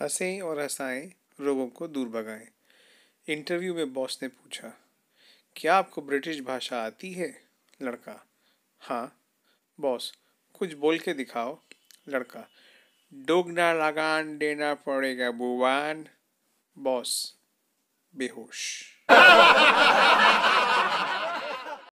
हंसें और हंसाएं लोगों को दूर भगाएं इंटरव्यू में बॉस ने पूछा क्या आपको ब्रिटिश भाषा आती है लड़का हाँ बॉस कुछ बोल के दिखाओ लड़का डोगना लगान देना पड़ेगा बुवान बॉस बेहोश